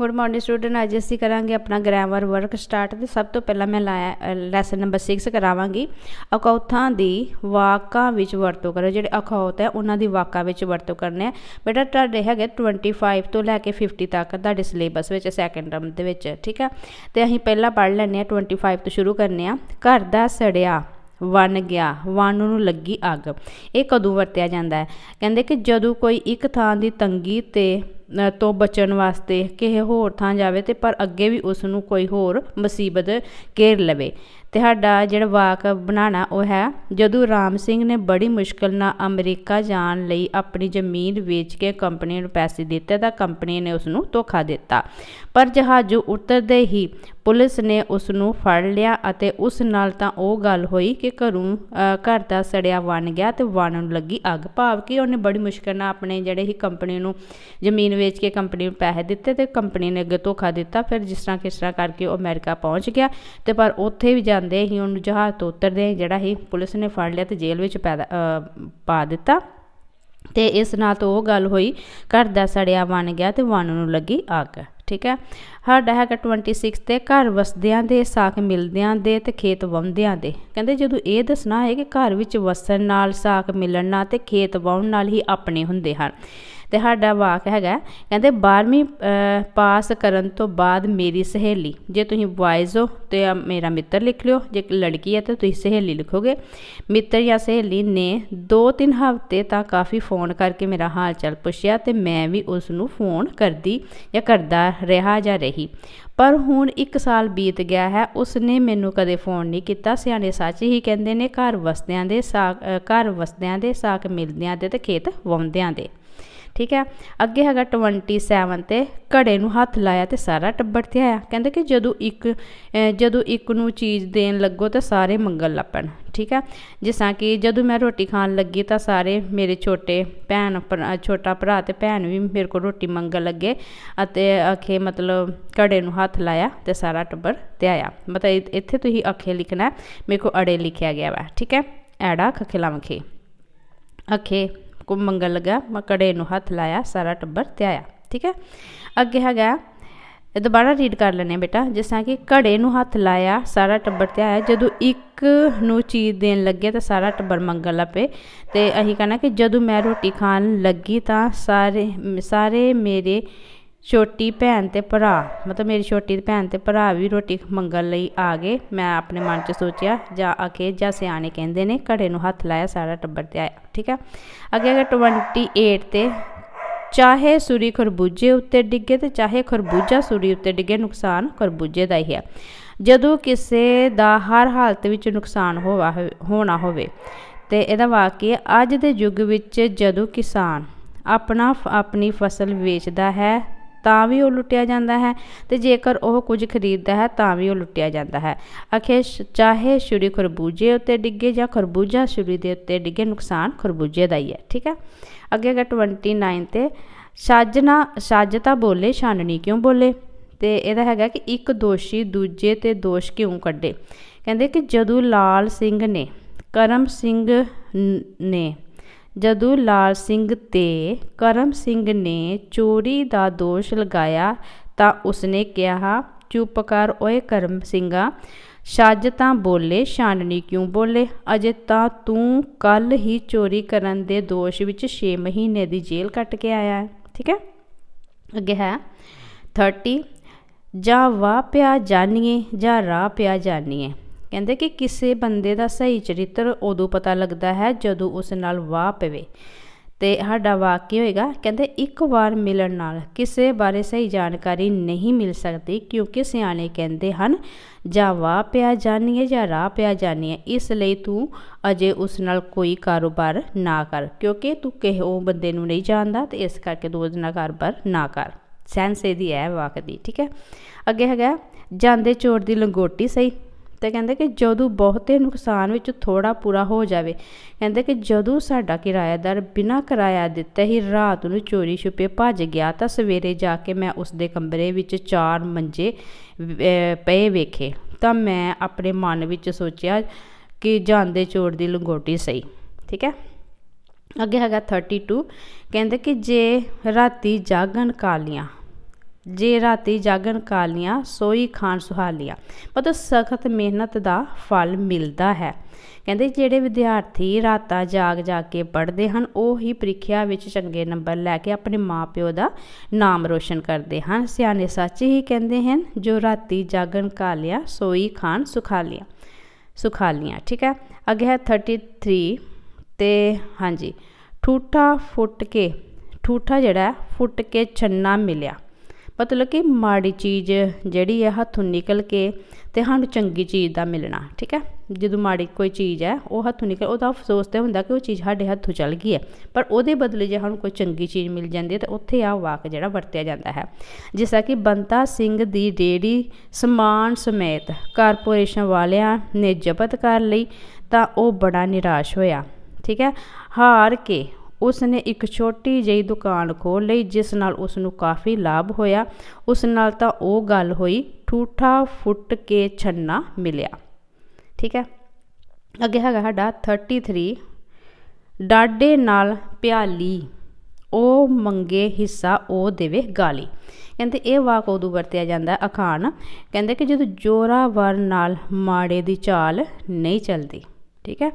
good morning student ਅੱਜ ਅਸੀਂ ਕਰਾਂਗੇ ਆਪਣਾ ਗ੍ਰਾਮਰ ਵਰਕ ਸਟਾਰਟ ਤੇ ਸਭ ਤੋਂ ਪਹਿਲਾਂ ਮੈਂ ਲਾਇਆ ਲੈਸਨ ਨੰਬਰ 6 ਕਰਾਵਾਂਗੀ ਅਖੌਤਾਂ ਦੀ ਵਾਕਾਂ ਵਿੱਚ ਵਰਤੋਂ ਕਰੋ ਜਿਹੜੇ ਅਖੌਤ ਹੈ ਉਹਨਾਂ ਦੀ ਵਾਕਾਂ ਵਿੱਚ ਵਰਤੋਂ ਕਰਨੇ ਆ ਬੇਟਾ ਤੁਹਾਡੇ ਹੈਗੇ 25 ਤੋਂ ਲੈ ਕੇ 50 ਤੱਕ ਤੁਹਾਡੇ ਸਿਲੇਬਸ ਵਿੱਚ ਸੈਕੰਡ ਟਰਮ ਦੇ ਵਿੱਚ ਠੀਕ ਆ ਤੇ ਅਸੀਂ ਪਹਿਲਾਂ ਪੜ੍ਹ ਲੈਣੇ ਆ 25 ਤੋਂ ਸ਼ੁਰੂ ਕਰਨੇ ਆ ਘਰ ਦਾ ਸੜਿਆ ਵਨ ਗਿਆ ਵਨ ਨੂੰ ਲੱਗੀ ਅੱਗ ਇਹ ਕਦੋਂ ਵਰਤਿਆ ਜਾਂਦਾ ਹੈ ਕਹਿੰਦੇ ਕਿ ਜਦੋਂ ਕੋਈ ਇੱਕ ਥਾਂ ਦੀ ਤੰਗੀ ਤੇ ਤੋਂ ਬਚਣ ਵਾਸਤੇ ਕਿਸੇ ਹੋਰ ਥਾਂ ਜਾਵੇ ਤੇ ਪਰ ਅੱਗੇ ਵੀ ਉਸ ਨੂੰ ਕੋਈ ਹੋਰ ਮੁਸੀਬਤ ਘੇਰ ਲਵੇ ਅਤੇ ਸਾਡਾ ਜਿਹੜਾ ਵਾਕ ਬਣਾਣਾ ਉਹ ਹੈ ਜਦੋਂ ਰਾਮ ਸਿੰਘ ਨੇ ਬੜੀ ਮੁਸ਼ਕਲ ਨਾਲ ਅਮਰੀਕਾ ਜਾਣ ਲਈ ਆਪਣੀ ਜ਼ਮੀਨ ਵੇਚ ਕੇ ਕੰਪਨੀ ਨੂੰ ਪੈਸੇ ਦਿੱਤੇ ਤਾਂ ਕੰਪਨੀ ਨੇ ਉਸ ਨੂੰ ਧੋਖਾ ਦਿੱਤਾ ਪਰ ਜਹਾਜ਼ ਉਤਰਦੇ ਹੀ ਪੁਲਿਸ ਨੇ ਉਸ ਨੂੰ ਫੜ ਲਿਆ ਅਤੇ ਉਸ ਨਾਲ ਤਾਂ ਉਹ ਗੱਲ ਹੋਈ ਕਿ ਘਰੋਂ ਘਰ ਦਾ ਸੜਿਆ ਬਣ ਗਿਆ ਤੇ ਵਣ ਨੂੰ ਲੱਗੀ ਅੱਗ ਭਾਵ ਕਿ ਉਹਨੇ ਬੜੀ ਮੁਸ਼ਕਲ ਨਾਲ ਆਪਣੇ ਜਿਹੜੇ ਹੀ ਕੰਪਨੀ ਨੂੰ ਜ਼ਮੀਨ ਵੇਚ ਕੇ ਕੰਪਨੀ ਨੂੰ ਪੈਸੇ ਦਿੱਤੇ ਤੇ ਕੰਪਨੀ ਨੇ ਅੱਗੇ ਧੋਖਾ ਦਿੱਤਾ ਫਿਰ ਜਿਸ ਤਰ੍ਹਾਂ ਕਿਸ ਤਰ੍ਹਾਂ ਕਰਕੇ ਉਹ ਅਮਰੀਕਾ ਪਹੁੰਚ ਗਿਆ ਤੇ ਪਰ ਉੱਥੇ ਵੀ ਆਉਂਦੇ ਹੀ ਉਹਨੂੰ ਜਹਾਜ਼ ਤੋਂ ਉਤਰਦੇ ਜਿਹੜਾ ਹੀ ਪੁਲਿਸ ਨੇ ਫੜ ਲਿਆ ਤੇ ਜੇਲ੍ਹ ਵਿੱਚ ਪਾ ਦਿੱਤਾ ਤੇ ਇਸ ਨਾਲ ਤੋਂ ਉਹ ਗੱਲ ਹੋਈ ਘਰ ਦਾ ਸੜਿਆ ਬਣ ਗਿਆ ਤੇ ਵਣ ਨੂੰ ਲੱਗੀ ਅੱਗ ਠੀਕ ਹੈ ਸਾਡਾ ਹੈਗਾ 26 ਤੇ ਘਰ ਵਸਦਿਆਂ ਦੇ ਸਾਖ ਮਿਲਦਿਆਂ ਦੇ ਤੇ ਖੇਤ ਵਾਉਂਦਿਆਂ ਦੇ ਕਹਿੰਦੇ ਜਦੋਂ ਇਹ ਦੱਸਣਾ ਹੈ ਕਿ ਘਰ ਵਿੱਚ ਵਸਣ ਨਾਲ ਸਾਖ ਮਿਲਣ ਨਾਲ ਤੇ ਖੇਤ ਵਾਉਣ ਨਾਲ ਹੀ ਆਪਣੇ ਹੁੰਦੇ ਹਨ ਤੇ ਸਾਡਾ ਵਾਕ ਹੈਗਾ ਕਹਿੰਦੇ 12ਵੀਂ ਪਾਸ ਕਰਨ ਤੋਂ ਬਾਅਦ ਮੇਰੀ ਸਹੇਲੀ ਜੇ ਤੁਸੀਂ ਬੁਆਇਜ਼ ਹੋ ਤੇ ਮੇਰਾ ਮਿੱਤਰ ਲਿਖ ਲਿਓ ਜੇ ਲੜਕੀ ਹੈ ਤਾਂ ਤੁਸੀਂ ਸਹੇਲੀ ਲਿਖੋਗੇ ਮਿੱਤਰ ਜਾਂ ਸਹੇਲੀ ਨੇ 2-3 ਹਫ਼ਤੇ ਤਾਂ ਕਾਫੀ ਫੋਨ ਕਰਕੇ ਮੇਰਾ ਹਾਲ ਚਾਲ ਪੁੱਛਿਆ ਤੇ ਮੈਂ ਵੀ ਉਸ ਨੂੰ ਫੋਨ ਕਰਦੀ ਜਾਂ ਕਰਦਾ ਰਿਹਾ ਜਾਂ ਰਹੀ ਰਹੀ ਪਰ ਹੁਣ 1 ਸਾਲ ਬੀਤ ਗਿਆ ਹੈ ਉਸ ਨੇ ਮੈਨੂੰ ਕਦੇ ਫੋਨ ਨਹੀਂ ਕੀਤਾ ਸਿਆਣੇ ਸੱਚ ਹੀ ਕਹਿੰਦੇ ਨੇ ਘਰ ਵਸਦਿਆਂ ਦੇ ਸਾਕ ਘਰ ਵਸਦਿਆਂ ਦੇ ਸਾਕ ਮਿਲਦਿਆਂ ਦੇ ਤੇ ਖੇਤ ਵਾਉਂਦਿਆਂ ਦੇ ਠੀਕ ਹੈ ਅੱਗੇ ਹੈਗਾ 27 ਤੇ ਘੜੇ ਨੂੰ ਹੱਥ ਲਾਇਆ ਤੇ ਸਾਰਾ ਟੱਬਰ ਤੇ ਆਇਆ ਕਹਿੰਦੇ ਕਿ ਜਦੋਂ ਇੱਕ ਜਦੋਂ ਇੱਕ ਨੂੰ ਚੀਜ਼ ਦੇਣ ਲੱਗੋ ਤਾਂ ਸਾਰੇ ਮੰਗਣ ਲੱਪਣ ਠੀਕ ਹੈ ਜਿਸ ਤਰ੍ਹਾਂ ਕਿ ਜਦੋਂ ਮੈਂ ਰੋਟੀ ਖਾਣ ਲੱਗੀ ਤਾਂ ਸਾਰੇ ਮੇਰੇ ਛੋਟੇ ਭੈਣ ਛੋਟਾ ਭਰਾ ਤੇ ਭੈਣ ਵੀ ਮੇਰੇ ਕੋਲ ਰੋਟੀ ਮੰਗਣ ਲੱਗੇ ਅਤੇ ਅਖੇ ਮਤਲਬ ਘੜੇ ਨੂੰ ਹੱਥ ਲਾਇਆ ਤੇ ਸਾਰਾ ਟੱਬਰ ਤੇ ਆਇਆ ਮਤਲਬ ਇੱਥੇ ਤੁਸੀਂ ਅਖੇ ਲਿਖਣਾ ਮੇਰੇ ਕੋਲ ਅੜੇ ਲਿਖਿਆ ਗਿਆ ਵਾ ਠੀਕ ਹੈ ਐੜਾ ਖਖਲਾਮਖੇ ਲਮਖੇ ਅਖੇ ਕੋ ਮੰਗਲ ਲਗਾ ਮੈਂ ਕੜੇ ਨੂੰ ਹੱਥ ਲਾਇਆ ਸਾਰਾ ਟੱਬਰ ਤੇ ਆਇਆ ਠੀਕ ਹੈ ਅੱਗੇ ਹੈਗਾ ਇਹ ਦੁਬਾਰਾ ਰੀਡ ਕਰ ਲੈਣੇ ਬੇਟਾ ਜਿਸ ਤਰ੍ਹਾਂ ਕਿ ਘੜੇ ਨੂੰ ਹੱਥ ਲਾਇਆ ਸਾਰਾ ਟੱਬਰ ਤੇ ਆਇਆ ਜਦੋਂ ਇੱਕ ਨੂੰ ਚੀਜ਼ ਦੇਣ ਲੱਗੇ ਤਾਂ ਸਾਰਾ ਟੱਬਰ ਮੰਗਣ ਲੱਪੇ ਤੇ ਅਹੀ ਕਹਣਾ ਕਿ ਜਦੋਂ ਮੈਂ ਰੋਟੀ ਖਾਣ ਲੱਗੀ ਤਾਂ ਸਾਰੇ ਸਾਰੇ ਮੇਰੇ ਛੋਟੀ ਭੈਣ ਤੇ ਭਰਾ ਮਤਲਬ ਮੇਰੀ ਛੋਟੀ ਭੈਣ ਤੇ ਭਰਾ ਵੀ ਰੋਟੀ ਮੰਗਣ ਲਈ ਆ ਗਏ ਮੈਂ ਆਪਣੇ ਮਨ 'ਚ ਸੋਚਿਆ ਜਾ ਅਕੇ ਜਾਂ ਸਿਆਣੇ ਕਹਿੰਦੇ ਨੇ ਘੜੇ ਨੂੰ ਹੱਥ ਲਾਇਆ ਸਾਰਾ ਟੱਬਰ ਤੇ ਆਇਆ ਠੀਕ ਹੈ ਅੱਗੇ ਅਗੇ 28 ਤੇ ਚਾਹੇ ਸੂਰੀ ਖਰਬੂਜੇ ਉੱਤੇ ਡਿੱਗੇ ਤੇ ਚਾਹੇ ਖਰਬੂਜਾ ਸੂਰੀ ਉੱਤੇ ਡਿੱਗੇ ਨੁਕਸਾਨ ਖਰਬੂਜੇ ਦਾ ਹੀ ਹੈ ਜਦੋਂ ਕਿਸੇ ਦਾ ਹਰ ਹਾਲਤ ਵਿੱਚ ਨੁਕਸਾਨ ਹੋਵਾ ਹੋਣਾ ਹੋਵੇ ਤੇ ਇਹਦਾ ਵਾਕਿਆ ਅੱਜ ਦੇ ਯੁੱਗ ਵਿੱਚ ਜਦੋਂ ਕਿਸਾਨ ਆਪਣਾ ਆਪਣੀ ਫਸਲ ਵੇਚਦਾ ਹੈ ਤਾਂ ਵੀ ਉਹ ਲੁੱਟਿਆ ਜਾਂਦਾ ਹੈ ਤੇ ਜੇਕਰ ਉਹ ਕੁਝ ਖਰੀਦਦਾ ਹੈ ਤਾਂ ਵੀ ਉਹ ਲੁੱਟਿਆ ਜਾਂਦਾ ਹੈ ਅਖੇ ਚਾਹੇ ਛੁਰੀ ਖਰਬੂਜੇ ਉੱਤੇ ਡਿੱਗੇ ਜਾਂ ਖਰਬੂਜਾ ਛੁਰੀ ਦੇ ਉੱਤੇ ਡਿੱਗੇ ਨੁਕਸਾਨ ਖਰਬੂਜੇ ਦਾ ਹੀ ਹੈ ਠੀਕ ਹੈ ਅੱਗੇ ਹੈਗਾ 29 ਤੇ ਸਾਜਨਾ ਸਾਜਤਾ ਬੋਲੇ ਛਾਨਣੀ ਕਿਉਂ ਬੋਲੇ ਤੇ ਇਹਦਾ ਹੈਗਾ ਕਿ ਇੱਕ ਦੋਸ਼ੀ ਦੂਜੇ ਤੇ ਦੋਸ਼ ਕਿਉਂ ਕੱਢੇ ਕਹਿੰਦੇ ਕਿ ਜਦੋਂ ਲਾਲ ਸਿੰਘ ਨੇ ਕਰਮ ਸਿੰਘ ਨੇ ਜਦੋਂ ਲਾਲ ਸਿੰਘ 'ਤੇ ਕਰਮ ਸਿੰਘ ਨੇ ਚੋਰੀ ਦਾ ਦੋਸ਼ ਲਗਾਇਆ ਤਾਂ ਉਸਨੇ ਕਿਹਾ ਚੁੱਪ ਕਰ ਓਏ ਕਰਮ ਸਿੰਘਾ ਸੱਜ ਤਾਂ ਬੋਲੇ ਛਾਨਣੀ ਕਿਉਂ ਬੋਲੇ ਅਜੇ ਤਾਂ ਤੂੰ ਕੱਲ ਹੀ ਚੋਰੀ ਕਰਨ ਦੇ ਦੋਸ਼ ਵਿੱਚ 6 ਮਹੀਨੇ ਦੀ ਜੇਲ੍ਹ ਕੱਟ ਕੇ ਆਇਆ ਹੈ ਠੀਕ ਹੈ ਅੱਗੇ ਹੈ 30 ਜਾਂ ਵਾਹ ਪਿਆ ਜਾਣੀਏ ਜਾਂ ਰਾਹ ਪਿਆ ਜਾਣੀਏ ਕਹਿੰਦੇ ਕਿ ਕਿਸੇ ਬੰਦੇ ਦਾ ਸਹੀ ਚਰਿੱਤਰ ਉਦੋਂ ਪਤਾ ਲੱਗਦਾ ਹੈ ਜਦੋਂ ਉਸ ਨਾਲ ਵਾਹ ਪਵੇ ਤੇ ਸਾਡਾ ਕੀ ਹੋਏਗਾ ਕਹਿੰਦੇ ਇੱਕ ਵਾਰ ਮਿਲਣ ਨਾਲ ਕਿਸੇ ਬਾਰੇ ਸਹੀ ਜਾਣਕਾਰੀ ਨਹੀਂ ਮਿਲ ਸਕਦੀ ਕਿਉਂਕਿ ਸਿਆਣੇ ਕਹਿੰਦੇ ਹਨ ਜਾਂ ਵਾਹ ਪਿਆ ਜਾਣੀ ਹੈ ਜਾਂ ਰਾਹ ਪਿਆ ਜਾਣੀ ਹੈ ਇਸ ਲਈ ਤੂੰ ਅਜੇ ਉਸ ਨਾਲ ਕੋਈ ਕਾਰੋਬਾਰ ਨਾ ਕਰ ਕਿਉਂਕਿ ਤੂੰ ਕਿਸੇ ਉਹ ਬੰਦੇ ਨੂੰ ਨਹੀਂ ਜਾਣਦਾ ਤੇ ਇਸ ਕਰਕੇ ਦੋ ਉਹਦੇ ਕਾਰੋਬਾਰ ਨਾ ਕਰ ਸੈਂਸੇ ਦੀ ਹੈ ਵਾਕ ਦੀ ਠੀਕ ਹੈ ਅੱਗੇ ਹੈਗਾ ਜਾਂਦੇ ਚੋਰ ਦੀ ਲੰਗੋਟੀ ਸਹੀ ਤੇ ਕਹਿੰਦੇ ਕਿ ਜਦੋਂ ਬਹੁਤੇ ਨੁਕਸਾਨ ਵਿੱਚ ਥੋੜਾ ਪੂਰਾ ਹੋ ਜਾਵੇ ਕਹਿੰਦੇ ਕਿ ਜਦੋਂ ਸਾਡਾ ਕਿਰਾਇਆਦਾਰ ਬਿਨਾਂ ਕਿਰਾਇਆ ਦਿੱਤੇ ਹੀ ਰਾਤ ਨੂੰ ਚੋਰੀ ਛੁਪੇ ਭੱਜ ਗਿਆ ਤਾਂ ਸਵੇਰੇ ਜਾ ਕੇ ਮੈਂ ਉਸ ਦੇ ਕਮਰੇ ਵਿੱਚ ਚਾਰ ਮੰਜੇ ਪਏ ਵੇਖੇ ਤਾਂ ਮੈਂ ਆਪਣੇ ਮਨ ਵਿੱਚ ਸੋਚਿਆ ਕਿ ਜਾਂਦੇ ਚੋਰ ਦੀ ਲੰਗੋਟੀ ਸਹੀ ਠੀਕ ਹੈ ਅੱਗੇ ਹੈਗਾ 32 ਕਹਿੰਦੇ ਕਿ ਜੇ ਰਾਤੀ ਜਾਗਣ ਕਾਲੀਆਂ ਜੇ ਰਾਤੀ ਜਾਗਣ ਕਾਲੀਆਂ ਸੋਈ ਖਾਣ ਸੁਹਾਲੀਆਂ ਮਤਲਬ ਸਖਤ ਮਿਹਨਤ ਦਾ ਫਲ ਮਿਲਦਾ ਹੈ ਕਹਿੰਦੇ ਜਿਹੜੇ ਵਿਦਿਆਰਥੀ ਰਾਤਾਂ ਜਾਗ ਜਾ ਕੇ ਪੜ੍ਹਦੇ ਹਨ ਉਹ ਹੀ ਪ੍ਰੀਖਿਆ ਵਿੱਚ ਚੰਗੇ ਨੰਬਰ ਲੈ ਕੇ ਆਪਣੇ ਮਾਪਿਓ ਦਾ ਨਾਮ ਰੋਸ਼ਨ ਕਰਦੇ ਹਨ ਸਿਆਣੇ ਸੱਚ ਹੀ ਕਹਿੰਦੇ ਹਨ ਜੋ ਰਾਤੀ ਜਾਗਣ ਕਾਲੀਆਂ ਸੋਈ ਖਾਣ ਸੁਖਾਲੀਆਂ ਸੁਖਾਲੀਆਂ ਠੀਕ ਹੈ ਅੱਗੇ ਹੈ 33 ਤੇ ਹਾਂਜੀ ਠੂਠਾ ਫੁੱਟ ਕੇ ਠੂਠਾ ਜਿਹੜਾ ਫੁੱਟ ਕੇ ਛੰਨਾ ਮਿਲਿਆ ਮਤਲਬ ਕਿ ਮਾੜੀ ਚੀਜ਼ ਜਿਹੜੀ ਹੈ ਹੱਥੋਂ ਨਿਕਲ ਕੇ ਤੇ ਸਾਨੂੰ ਚੰਗੀ ਚੀਜ਼ ਦਾ ਮਿਲਣਾ ਠੀਕ ਹੈ ਜਦੋਂ ਮਾੜੀ ਕੋਈ ਚੀਜ਼ ਹੈ ਉਹ ਹੱਥੋਂ ਨਿਕਲ ਉਹਦਾ ਅਫਸੋਸ ਤੇ ਹੁੰਦਾ ਕਿ ਉਹ ਚੀਜ਼ ਸਾਡੇ ਹੱਥੋਂ ਚਲ ਗਈ ਹੈ ਪਰ ਉਹਦੇ ਬਦਲੇ ਜੇ ਸਾਨੂੰ ਕੋਈ ਚੰਗੀ ਚੀਜ਼ ਮਿਲ ਜਾਂਦੀ ਹੈ ਤਾਂ ਉੱਥੇ ਆ ਵਾਕ ਜਿਹੜਾ ਵਰਤਿਆ ਜਾਂਦਾ ਹੈ ਜਿਸ ਕਿ ਬੰਤਾ ਸਿੰਘ ਦੀ ਡੇਰੀ ਸਮਾਨ ਸਮੇਤ ਕਾਰਪੋਰੇਸ਼ਨ ਵਾਲਿਆਂ ਨੇ ਜ਼ਬਤ ਕਰ ਲਈ ਤਾਂ ਉਹ ਬੜਾ ਨਿਰਾਸ਼ ਹੋਇਆ ਠੀਕ ਹੈ ਹਾਰ ਕੇ ਉਸ ਨੇ ਇੱਕ ਛੋਟੀ ਜਿਹੀ ਦੁਕਾਨ ਖੋਲ ਲਈ ਜਿਸ ਨਾਲ ਉਸ ਨੂੰ ਕਾਫੀ ਲਾਭ ਹੋਇਆ ਉਸ ਨਾਲ ਤਾਂ ਉਹ ਗੱਲ ਹੋਈ ਠੂਠਾ ਫੁੱਟ ਕੇ ਛੰਨਾ ਮਿਲਿਆ ਠੀਕ ਹੈ ਅੱਗੇ ਹੈਗਾ ਸਾਡਾ 33 ਡਾਡੇ ਨਾਲ ਪਿਆਲੀ ਉਹ ਮੰਗੇ ਹਿੱਸਾ ਉਹ ਦੇਵੇ ਗਾਲੀ ਕਹਿੰਦੇ ਇਹ ਵਾਕ ਉਦੋਂ ਵਰਤਿਆ ਜਾਂਦਾ ਅਖਾਣ ਕਹਿੰਦੇ ਕਿ ਜਦੋਂ ਵਰ ਨਾਲ ਮਾੜੇ ਦੀ ਚਾਲ ਨਹੀਂ ਚੱਲਦੀ ਠੀਕ ਹੈ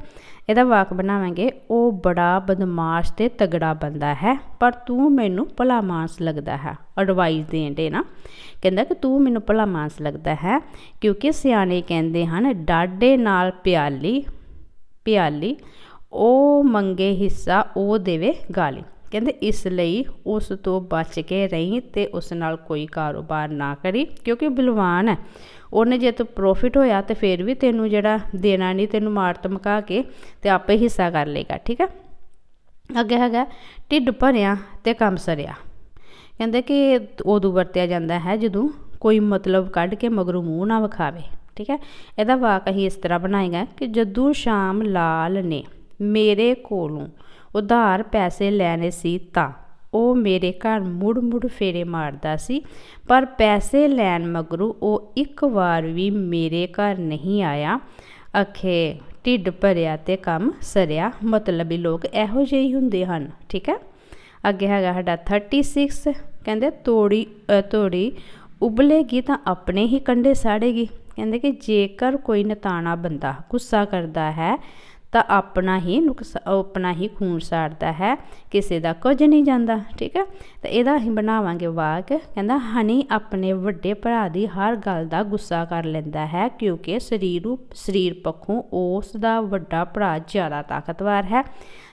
ਇਹਦਾ ਵਾਕ ਬਣਾਵਾਂਗੇ ਉਹ ਬੜਾ ਬਦਮਾਸ਼ ਤੇ ਤਗੜਾ ਬੰਦਾ ਹੈ ਪਰ ਤੂੰ ਮੈਨੂੰ ਭਲਾ ਮਾਨਸ ਲੱਗਦਾ ਹੈ ਐਡਵਾਈਸ ਦੇਣ ਦੇ ਨਾ ਕਹਿੰਦਾ ਕਿ ਤੂੰ ਮੈਨੂੰ ਭਲਾ ਮਾਨਸ ਲੱਗਦਾ ਹੈ ਕਿਉਂਕਿ ਸਿਆਣੇ ਕਹਿੰਦੇ ਹਨ ਡਾਡੇ ਨਾਲ ਪਿਆਲੀ ਪਿਆਲੀ ਉਹ ਮੰਗੇ ਹਿੱਸਾ ਉਹ ਦੇਵੇ ਗਾਲੀ ਕਹਿੰਦੇ ਇਸ ਲਈ ਉਸ ਤੋਂ ਬਚ ਕੇ ਰਹੀ ਤੇ ਉਸ ਨਾਲ ਕੋਈ ਕਾਰੋਬਾਰ ਨਾ ਕਰੀ ਕਿਉਂਕਿ ਬਲਵਾਨ ਹੈ ਉਹਨੇ ਜੇ ਤੂੰ ਪ੍ਰੋਫਿਟ ਹੋਇਆ ਤੇ ਫਿਰ ਵੀ ਤੈਨੂੰ ਜਿਹੜਾ ਦੇਣਾ ਨਹੀਂ ਤੈਨੂੰ ਮਾਰ ਤਮਕਾ ਕੇ ਤੇ ਆਪੇ ਹਿੱਸਾ ਕਰ ਲੇਗਾ ਠੀਕ ਹੈ ਅੱਗੇ ਹੈਗਾ ਢਿੱਡ ਭਰਿਆ ਤੇ ਕੰਮ ਸਰਿਆ ਕਹਿੰਦੇ ਕਿ ਉਦੋਂ ਵਰਤਿਆ ਜਾਂਦਾ ਹੈ ਜਦੋਂ ਕੋਈ ਮਤਲਬ ਕੱਢ ਕੇ ਮਗਰੋਂ ਮੂੰਹ ਨਾ ਵਿਖਾਵੇ ਠੀਕ ਹੈ ਇਹਦਾ ਵਾਕ ਅਹੀ ਇਸ ਤਰ੍ਹਾਂ ਬਣਾਏਗਾ ਕਿ ਜਦੋਂ ਸ਼ਾਮ ਲਾਲ ਨੇ ਮੇਰੇ ਕੋਲੋਂ ਉਧਾਰ ਪੈਸੇ ਲੈਣੇ ਸੀ ਤਾਂ ਉਹ ਮੇਰੇ ਘਰ ਮੁੜ ਮੁੜ ਫੇਰੇ ਮਾਰਦਾ ਸੀ ਪਰ ਪੈਸੇ ਲੈਣ ਮਗਰੋਂ ਉਹ ਇੱਕ ਵਾਰ ਵੀ ਮੇਰੇ ਘਰ ਨਹੀਂ ਆਇਆ ਅਖੇ ਢਿੱਡ ਭਰਿਆ ਤੇ ਕੰਮ ਸਰਿਆ ਮਤਲਬ ਇਹ ਲੋਕ ਇਹੋ ਜਿਹੇ ਹੀ ਹੁੰਦੇ ਹਨ ਠੀਕ ਹੈ ਅੱਗੇ ਹੈਗਾ ਸਾਡਾ 36 ਕਹਿੰਦੇ ਤੋੜੀ ਤੋੜੀ ਉਬਲੇਗੀ ਤਾਂ ਆਪਣੇ ਹੀ ਕੰਡੇ ਸਾੜੇਗੀ ਕਹਿੰਦੇ ਕਿ ਜੇਕਰ ਕੋਈ ਨਤਾਣਾ ਬੰਦਾ ਗੁੱਸਾ ਕਰਦਾ ਹੈ ਤਾਂ ਆਪਣਾ ਹੀ ਨੁਕਸ ਆਪਣਾ ਹੀ ਖੂਨ ਸਾੜਦਾ ਹੈ ਕਿਸੇ ਦਾ ਕੁਝ ਨਹੀਂ ਜਾਂਦਾ ਠੀਕ ਹੈ ਤਾਂ ਇਹਦਾ ਅਸੀਂ ਬਣਾਵਾਂਗੇ ਵਾਕ ਕਹਿੰਦਾ ਹਨੀ ਆਪਣੇ ਵੱਡੇ ਭਰਾ ਦੀ ਹਰ ਗੱਲ ਦਾ ਗੁੱਸਾ ਕਰ ਲੈਂਦਾ ਹੈ ਕਿਉਂਕਿ ਸਰੀਰ ਸਰੀਰ ਪੱਖੋਂ ਉਸ ਦਾ ਵੱਡਾ ਭਰਾ ਜ਼ਿਆਦਾ ਤਾਕਤਵਰ ਹੈ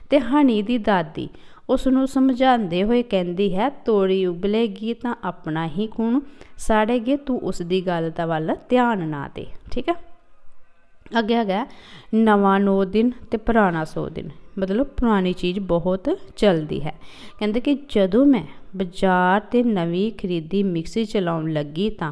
ਤੇ ਹਨੀ ਦੀ ਦਾਦੀ ਉਸ ਨੂੰ ਸਮਝਾਉਂਦੇ ਹੋਏ ਕਹਿੰਦੀ ਹੈ ਤੋੜੀ ਉਬਲੇਗੀ ਤਾਂ ਆਪਣਾ ਹੀ ਖੂਨ ਸਾੜੇਗੀ ਤੂੰ ਉਸ ਦੀ ਗੱਲ ਦਾ ਵੱਲ ਧਿਆਨ ਨਾ ਦੇ ਠੀਕ ਹੈ ਅੱਗੇ ਹੈਗਾ ਨਵਾਂ 9 ਦਿਨ ਤੇ ਪੁਰਾਣਾ 100 ਦਿਨ ਮਤਲਬ ਪੁਰਾਣੀ ਚੀਜ਼ ਬਹੁਤ ਚਲਦੀ ਹੈ ਕਹਿੰਦੇ ਕਿ ਜਦੋਂ ਮੈਂ ਬਾਜ਼ਾਰ ਤੇ ਨਵੀਂ ਖਰੀਦੀ ਮਿਕਸੀ ਚਲਾਉਣ ਲੱਗੀ ਤਾਂ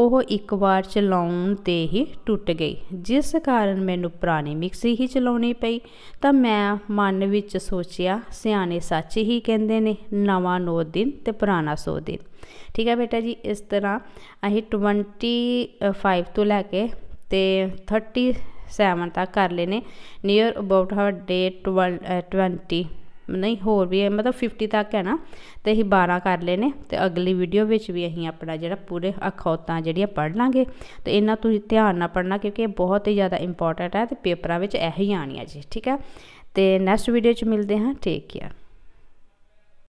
ਉਹ ਇੱਕ ਵਾਰ ਚਲਾਉਣ ਤੇ ਹੀ ਟੁੱਟ ਗਈ ਜਿਸ ਕਾਰਨ ਮੈਨੂੰ ਪੁਰਾਣੀ ਮਿਕਸੀ ਹੀ ਚਲਾਉਣੀ ਪਈ ਤਾਂ ਮੈਂ ਮਨ ਵਿੱਚ ਸੋਚਿਆ ਸਿਆਣੇ ਸੱਚ ਹੀ ਕਹਿੰਦੇ ਨੇ ਨਵਾਂ 9 ਦਿਨ ਤੇ ਪੁਰਾਣਾ 100 ਦਿਨ ਠੀਕ ਹੈ ਬੇਟਾ ਜੀ ਇਸ ਤਰ੍ਹਾਂ ਅਸੀਂ 25 ਤੋਂ ਲੈ ਕੇ ਤੇ 37 ਤੱਕ ਕਰ ਲਏ ਨੇ ਨੀਅਰ ਅਬਾਊਟ ਹਰ ਡੇ 20 ਨਹੀਂ ਹੋਰ ਵੀ ਹੈ ਮਤਲਬ 50 ਤੱਕ ਹੈ ਨਾ ਤੇ ਅਸੀਂ 12 ਕਰ ਲਏ ਨੇ ਤੇ ਅਗਲੀ ਵੀਡੀਓ ਵਿੱਚ ਵੀ ਅਸੀਂ ਆਪਣਾ ਜਿਹੜਾ ਪੂਰੇ ਅਖੌਤਾਂ ਜਿਹੜੀਆਂ ਪੜ ਲਾਂਗੇ ਤੇ ਇਹਨਾਂ ਤੁਸੀਂ ਧਿਆਨ ਨਾਲ ਪੜਨਾ ਕਿਉਂਕਿ ਇਹ ਬਹੁਤ ਹੀ ਜ਼ਿਆਦਾ ਇੰਪੋਰਟੈਂਟ ਹੈ ਤੇ ਪੇਪਰਾਂ ਵਿੱਚ ਇਹੀ ਆਣੀ ਹੈ ਜੀ ਠੀਕ ਹੈ ਤੇ ਨੈਕਸਟ ਵੀਡੀਓ 'ਚ ਮਿਲਦੇ ਹਾਂ ਟੇਕ ਕੇਅਰ